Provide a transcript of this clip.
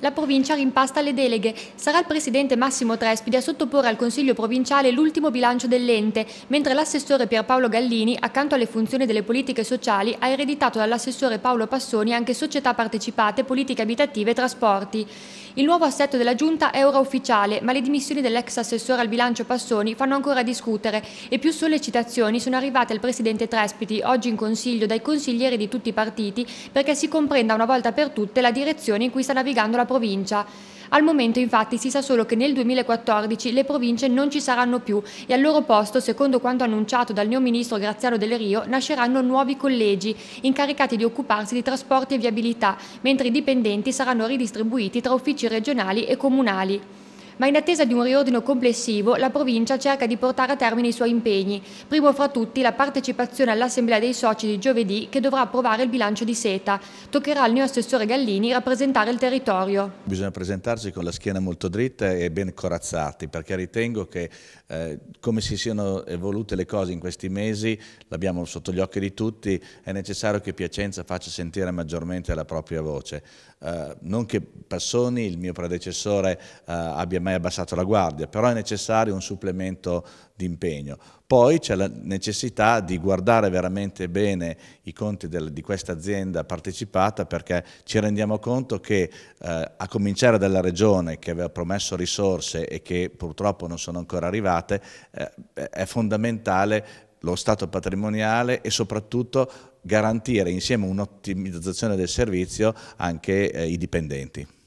La provincia rimpasta le deleghe. Sarà il presidente Massimo Trespidi a sottoporre al Consiglio provinciale l'ultimo bilancio dell'ente, mentre l'assessore Pierpaolo Gallini, accanto alle funzioni delle politiche sociali, ha ereditato dall'assessore Paolo Passoni anche società partecipate, politiche abitative e trasporti. Il nuovo assetto della giunta è ora ufficiale, ma le dimissioni dell'ex assessore al bilancio Passoni fanno ancora discutere e più sollecitazioni sono arrivate al presidente Trespidi, oggi in Consiglio, dai consiglieri di tutti i partiti, perché si comprenda una volta per tutte la direzione in cui sta navigando la provincia. Al momento infatti si sa solo che nel 2014 le province non ci saranno più e al loro posto, secondo quanto annunciato dal ministro Graziano Del Rio, nasceranno nuovi collegi incaricati di occuparsi di trasporti e viabilità, mentre i dipendenti saranno ridistribuiti tra uffici regionali e comunali ma in attesa di un riordino complessivo la provincia cerca di portare a termine i suoi impegni, primo fra tutti la partecipazione all'assemblea dei soci di giovedì che dovrà approvare il bilancio di seta. Toccherà al neo assessore Gallini rappresentare il territorio. Bisogna presentarsi con la schiena molto dritta e ben corazzati perché ritengo che eh, come si siano evolute le cose in questi mesi, l'abbiamo sotto gli occhi di tutti, è necessario che Piacenza faccia sentire maggiormente la propria voce. Eh, non che Passoni, il mio predecessore, eh, abbia mai mai abbassato la guardia, però è necessario un supplemento di impegno. Poi c'è la necessità di guardare veramente bene i conti del, di questa azienda partecipata perché ci rendiamo conto che eh, a cominciare dalla regione che aveva promesso risorse e che purtroppo non sono ancora arrivate, eh, è fondamentale lo stato patrimoniale e soprattutto garantire insieme un'ottimizzazione del servizio anche eh, i dipendenti.